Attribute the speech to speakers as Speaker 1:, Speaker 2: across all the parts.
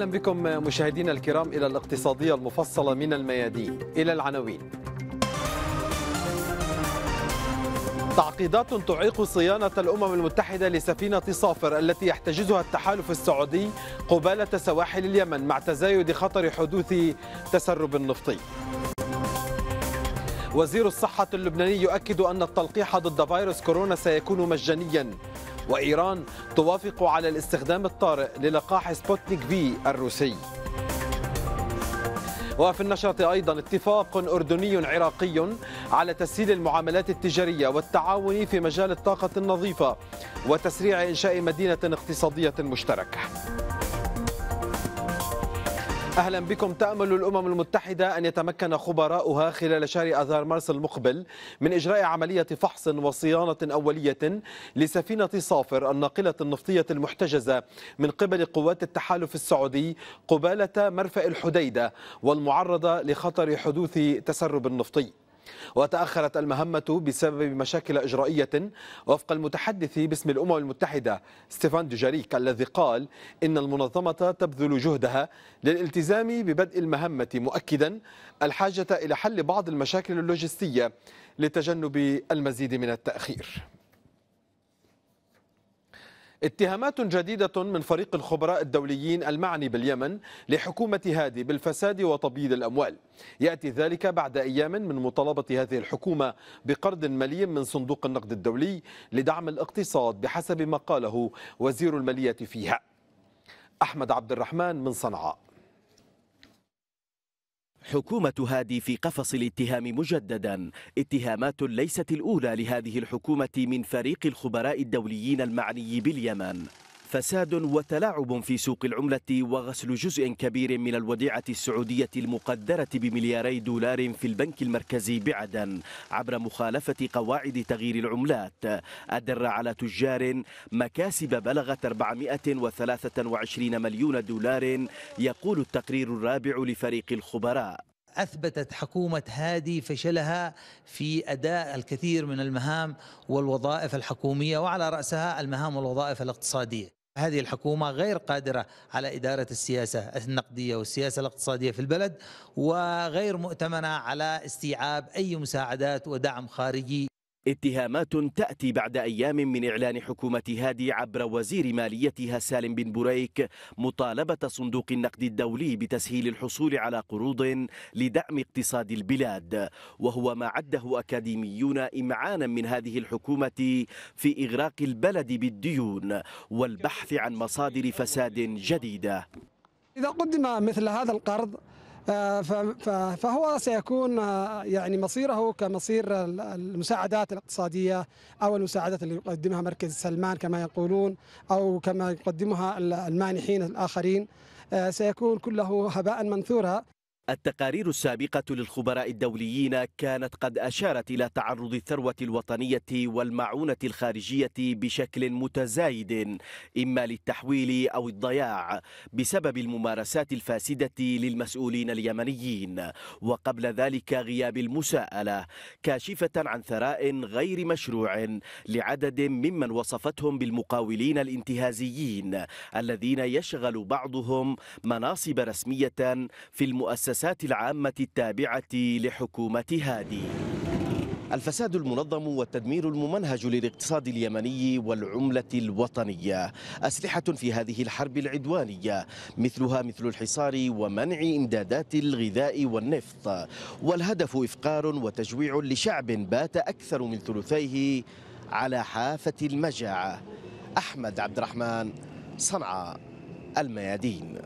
Speaker 1: أهلا بكم مشاهدينا الكرام إلى الاقتصادية المفصلة من الميادين إلى العناوين تعقيدات تعيق صيانة الأمم المتحدة لسفينة صافر التي يحتجزها التحالف السعودي قبالة سواحل اليمن مع تزايد خطر حدوث تسرب نفطي وزير الصحة اللبناني يؤكد أن التلقيح ضد فيروس كورونا سيكون مجانيا وإيران توافق على الاستخدام الطارئ للقاح سبوتنيك في الروسي وفي النشرة أيضا اتفاق أردني عراقي على تسهيل المعاملات التجارية والتعاون في مجال الطاقة النظيفة وتسريع إنشاء مدينة اقتصادية مشتركة اهلا بكم تامل الامم المتحده ان يتمكن خبراؤها خلال شهر اذار مارس المقبل من اجراء عمليه فحص وصيانه اوليه لسفينه صافر الناقله النفطيه المحتجزه من قبل قوات التحالف السعودي قباله مرفأ الحديده والمعرضه لخطر حدوث تسرب نفطي وتأخرت المهمة بسبب مشاكل إجرائية وفق المتحدث باسم الأمم المتحدة ستيفان دوجاريك الذي قال إن المنظمة تبذل جهدها للالتزام ببدء المهمة مؤكدا الحاجة إلى حل بعض المشاكل اللوجستية لتجنب المزيد من التأخير اتهامات جديدة من فريق الخبراء الدوليين المعني باليمن لحكومة هادي بالفساد وتبييض الأموال يأتي ذلك بعد أيام من مطالبة هذه الحكومة بقرض مالي من صندوق النقد الدولي لدعم الاقتصاد بحسب ما قاله وزير المالية فيها أحمد عبد الرحمن من صنعاء
Speaker 2: حكومة هادي في قفص الاتهام مجددا اتهامات ليست الأولى لهذه الحكومة من فريق الخبراء الدوليين المعني باليمن فساد وتلاعب في سوق العملة وغسل جزء كبير من الوديعة السعودية المقدرة بملياري دولار في البنك المركزي بعدن عبر مخالفة قواعد تغيير العملات أدر على تجار مكاسب بلغت 423 مليون دولار يقول التقرير الرابع لفريق الخبراء
Speaker 1: أثبتت حكومة هادي فشلها في أداء الكثير من المهام والوظائف الحكومية وعلى رأسها المهام والوظائف الاقتصادية هذه الحكومة غير قادرة على إدارة السياسة النقدية والسياسة الاقتصادية في البلد وغير مؤتمنة على استيعاب أي مساعدات ودعم خارجي
Speaker 2: اتهامات تأتي بعد أيام من إعلان حكومة هادي عبر وزير ماليتها سالم بن بريك مطالبة صندوق النقد الدولي بتسهيل الحصول على قروض لدعم اقتصاد البلاد وهو ما عده أكاديميون إمعانا من هذه الحكومة في إغراق البلد بالديون والبحث عن مصادر فساد جديدة
Speaker 1: إذا قدم مثل هذا القرض آه، فهو سيكون آه، يعني مصيره كمصير المساعدات الاقتصادية أو المساعدات اللي يقدمها مركز سلمان كما يقولون أو كما يقدمها المانحين الآخرين آه، سيكون كله هباء منثورا
Speaker 2: التقارير السابقة للخبراء الدوليين كانت قد أشارت إلى تعرض الثروة الوطنية والمعونة الخارجية بشكل متزايد إما للتحويل أو الضياع بسبب الممارسات الفاسدة للمسؤولين اليمنيين وقبل ذلك غياب المساءلة كاشفة عن ثراء غير مشروع لعدد ممن وصفتهم بالمقاولين الانتهازيين الذين يشغل بعضهم مناصب رسمية في المؤسسات المؤسسات العامة التابعة لحكومة هادي الفساد المنظم والتدمير الممنهج للاقتصاد اليمني والعملة الوطنية أسلحة في هذه الحرب العدوانية مثلها مثل الحصار ومنع إمدادات الغذاء والنفط والهدف إفقار وتجويع لشعب بات أكثر من ثلثيه على حافة المجاعة أحمد عبد الرحمن صنعاء
Speaker 1: الميادين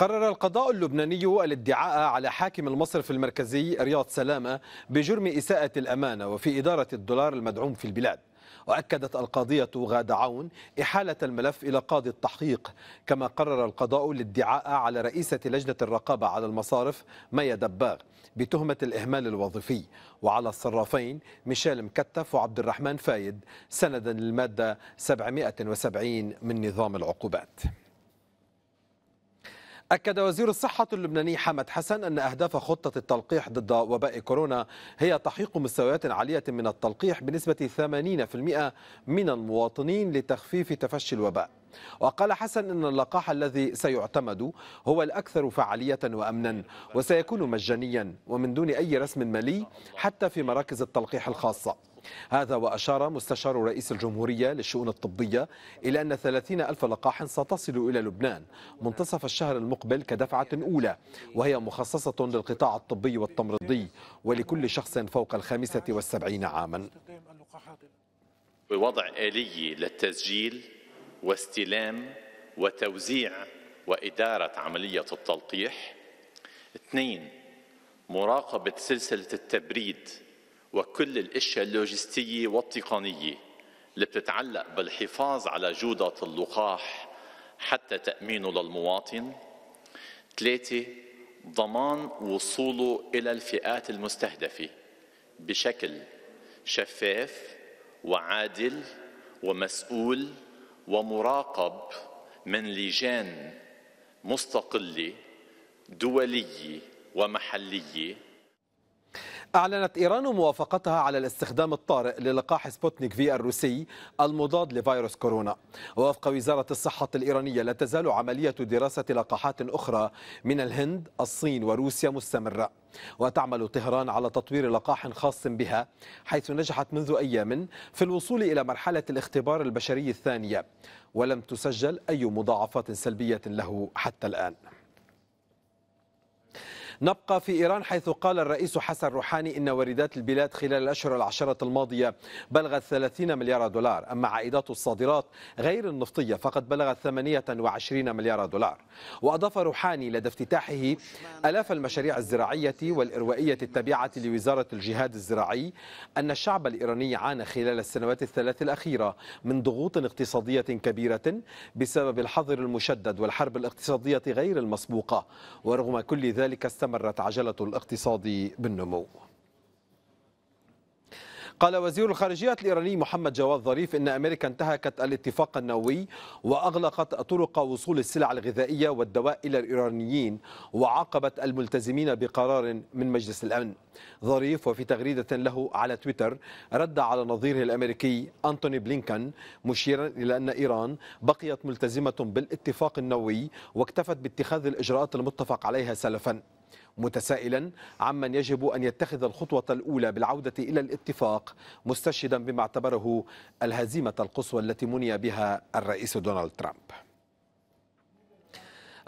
Speaker 1: قرر القضاء اللبناني الادعاء على حاكم المصرف المركزي رياض سلامة بجرم إساءة الأمانة وفي إدارة الدولار المدعوم في البلاد وأكدت القاضية غاد عون إحالة الملف إلى قاضي التحقيق كما قرر القضاء الادعاء على رئيسة لجنة الرقابة على المصارف ميا دباغ بتهمة الإهمال الوظيفي وعلى الصرافين ميشيل مكتف وعبد الرحمن فايد سندا للمادة 770 من نظام العقوبات أكد وزير الصحة اللبناني حمد حسن أن أهداف خطة التلقيح ضد وباء كورونا هي تحقيق مستويات عالية من التلقيح بنسبة 80% من المواطنين لتخفيف تفشي الوباء وقال حسن أن اللقاح الذي سيعتمد هو الأكثر فعالية وأمنا وسيكون مجانيا ومن دون أي رسم مالي حتى في مراكز التلقيح الخاصة هذا وأشار مستشار رئيس الجمهورية للشؤون الطبية إلى أن 30 ألف لقاح ستصل إلى لبنان منتصف الشهر المقبل كدفعة أولى وهي مخصصة للقطاع الطبي والتمريضي ولكل شخص فوق الخامسة والسبعين عاما
Speaker 2: بوضع آلية للتسجيل واستلام وتوزيع وإدارة عملية التلقيح اثنين مراقبة سلسلة التبريد وكل الاشياء اللوجستيه والتقنيه اللي بتتعلق بالحفاظ على جوده اللقاح حتى تامينه للمواطن ثلاثه ضمان وصوله الى الفئات المستهدفه بشكل شفاف وعادل ومسؤول ومراقب من لجان مستقله دوليه ومحليه
Speaker 1: أعلنت إيران موافقتها على الاستخدام الطارئ للقاح سبوتنيك في الروسي المضاد لفيروس كورونا ووفق وزارة الصحة الإيرانية لا تزال عملية دراسة لقاحات أخرى من الهند الصين وروسيا مستمرة وتعمل طهران على تطوير لقاح خاص بها حيث نجحت منذ أيام في الوصول إلى مرحلة الاختبار البشري الثانية ولم تسجل أي مضاعفات سلبية له حتى الآن نبقى في إيران حيث قال الرئيس حسن روحاني إن واردات البلاد خلال الأشهر العشرة الماضية بلغت 30 مليار دولار أما عائدات الصادرات غير النفطية فقد بلغت 28 مليار دولار وأضاف روحاني لدى افتتاحه ألاف المشاريع الزراعية والإروائية التابعة لوزارة الجهاد الزراعي أن الشعب الإيراني عانى خلال السنوات الثلاث الأخيرة من ضغوط اقتصادية كبيرة بسبب الحظر المشدد والحرب الاقتصادية غير المسبوقة ورغم كل ذلك استمر استمرت عجلة الاقتصاد بالنمو قال وزير الخارجية الإيراني محمد جواد ظريف إن أمريكا انتهكت الاتفاق النووي وأغلقت طرق وصول السلع الغذائية والدواء إلى الإيرانيين وعاقبت الملتزمين بقرار من مجلس الأمن ظريف وفي تغريدة له على تويتر رد على نظيره الأمريكي أنتوني بلينكن مشيرا إلى أن إيران بقيت ملتزمة بالاتفاق النووي واكتفت باتخاذ الإجراءات المتفق عليها سلفاً متسائلا عمن يجب أن يتخذ الخطوة الأولى بالعودة إلى الاتفاق مستشهدا بما اعتبره الهزيمة القصوى التي مني بها الرئيس دونالد ترامب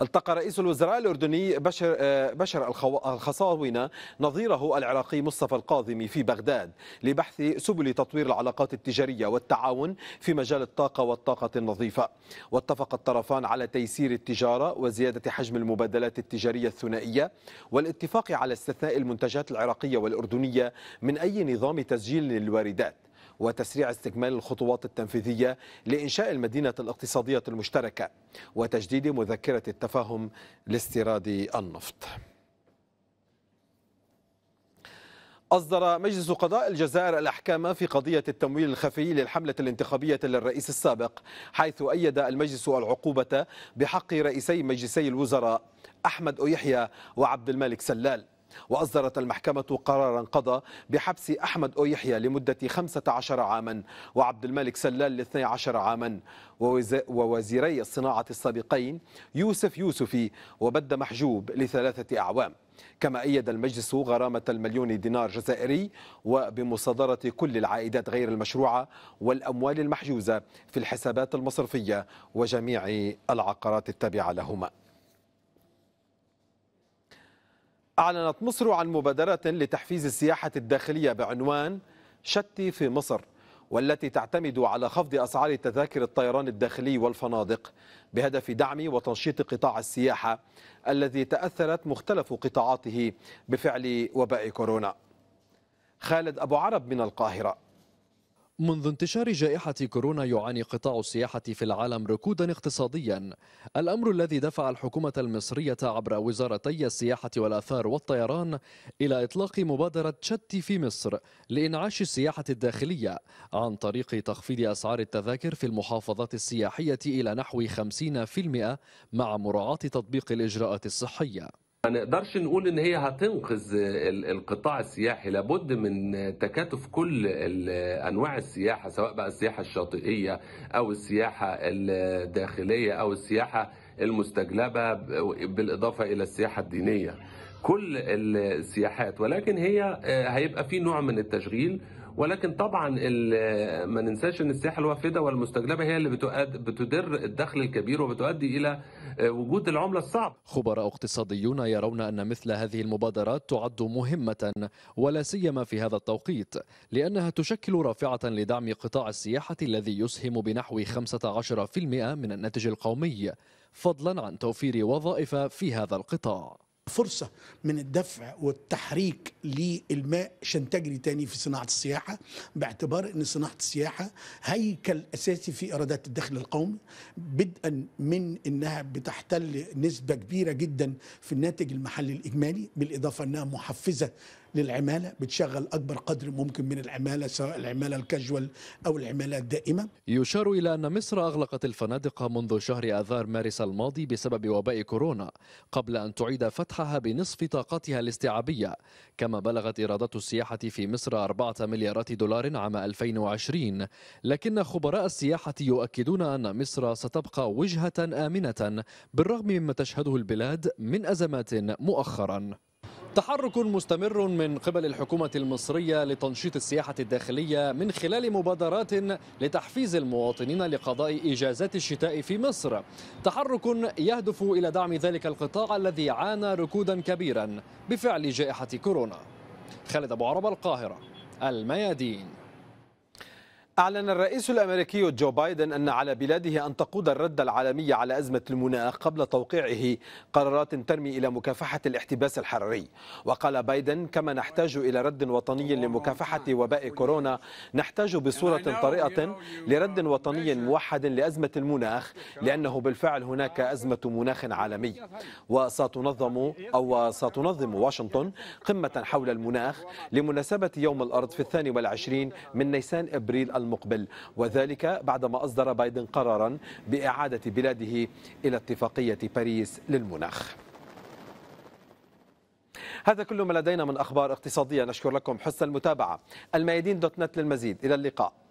Speaker 1: التقى رئيس الوزراء الأردني بشر, آه، بشر الخصاونة نظيره العراقي مصطفى القاظمي في بغداد لبحث سبل تطوير العلاقات التجارية والتعاون في مجال الطاقة والطاقة النظيفة واتفق الطرفان على تيسير التجارة وزيادة حجم المبادلات التجارية الثنائية والاتفاق على استثناء المنتجات العراقية والأردنية من أي نظام تسجيل للواردات وتسريع استكمال الخطوات التنفيذية لإنشاء المدينة الاقتصادية المشتركة وتجديد مذكرة التفاهم لاستيراد النفط أصدر مجلس قضاء الجزائر الأحكام في قضية التمويل الخفي للحملة الانتخابية للرئيس السابق حيث أيد المجلس العقوبة بحق رئيسي مجلسي الوزراء أحمد أيحيى وعبد الملك سلال وأصدرت المحكمة قرارا قضى بحبس أحمد أويحيا لمدة 15 عاما وعبد الملك سلال ل 12 عاما ووزيري الصناعة السابقين يوسف يوسفي وبد محجوب لثلاثة أعوام كما أيد المجلس غرامة المليون دينار جزائري وبمصادرة كل العائدات غير المشروعة والأموال المحجوزة في الحسابات المصرفية وجميع العقارات التابعة لهما أعلنت مصر عن مبادرة لتحفيز السياحة الداخلية بعنوان شتي في مصر والتي تعتمد على خفض أسعار تذاكر الطيران الداخلي والفنادق بهدف دعم وتنشيط قطاع السياحة الذي تأثرت مختلف قطاعاته
Speaker 3: بفعل وباء كورونا خالد أبو عرب من القاهرة منذ انتشار جائحة كورونا يعاني قطاع السياحة في العالم ركودا اقتصاديا الأمر الذي دفع الحكومة المصرية عبر وزارتي السياحة والآثار والطيران إلى إطلاق مبادرة شتي في مصر لإنعاش السياحة الداخلية عن طريق تخفيض أسعار التذاكر في المحافظات السياحية إلى نحو 50% مع مراعاة تطبيق الإجراءات الصحية ما نقدرش نقول ان هي
Speaker 1: هتنقذ القطاع السياحي لابد من تكاتف كل انواع السياحه سواء بقى السياحه الشاطئيه او السياحه الداخليه او السياحه المستجلبه بالاضافه الى السياحه الدينيه كل السياحات ولكن هي آه، هيبقى في نوع من التشغيل ولكن طبعا ما ننساش ان السياحه الوافده والمستجلبه هي اللي بتدر الدخل الكبير وبتؤدي
Speaker 3: الى وجود العمله الصعبه. خبراء اقتصاديون يرون ان مثل هذه المبادرات تعد مهمه ولا سيما في هذا التوقيت لانها تشكل رافعه لدعم قطاع السياحه الذي يسهم بنحو 15% من الناتج القومي فضلا عن توفير وظائف في هذا القطاع. فرصه من الدفع
Speaker 1: والتحريك للماء عشان تجري تاني في صناعه السياحه باعتبار ان صناعه السياحه هيكل اساسي في ايرادات الدخل القومي بدءا من انها بتحتل نسبه كبيره جدا في الناتج المحلي الاجمالي بالاضافه انها محفزه للعماله بتشغل اكبر قدر ممكن من العماله سواء العماله الكاجوال او العماله الدائمه
Speaker 3: يشار الى ان مصر اغلقت الفنادق منذ شهر اذار مارس الماضي بسبب وباء كورونا قبل ان تعيد فتحها بنصف طاقتها الاستيعابيه كما بلغت ايرادات السياحه في مصر 4 مليارات دولار عام 2020 لكن خبراء السياحه يؤكدون ان مصر ستبقى وجهه امنه بالرغم مما تشهده البلاد من ازمات مؤخرا تحرك مستمر من قبل الحكومة المصرية لتنشيط السياحة الداخلية من خلال مبادرات لتحفيز المواطنين لقضاء إجازات الشتاء في مصر تحرك يهدف إلى دعم ذلك القطاع الذي عانى ركودا كبيرا بفعل جائحة كورونا خالد أبو عرب القاهرة الميادين
Speaker 1: أعلن الرئيس الأمريكي جو بايدن أن على بلاده أن تقود الرد العالمي على أزمة المناخ قبل توقيعه قرارات ترمي إلى مكافحة الاحتباس الحراري وقال بايدن كما نحتاج إلى رد وطني لمكافحة وباء كورونا نحتاج بصورة طارئة لرد وطني موحد لأزمة المناخ لأنه بالفعل هناك أزمة مناخ عالمي وستنظم أو ستنظم واشنطن قمة حول المناخ لمناسبة يوم الأرض في الثاني والعشرين من نيسان إبريل المقبل وذلك بعدما أصدر بايدن قرارا بإعادة بلاده إلى اتفاقية باريس للمناخ هذا كل ما لدينا من أخبار اقتصادية نشكر لكم حسن المتابعة الميادين دوت نت للمزيد إلى اللقاء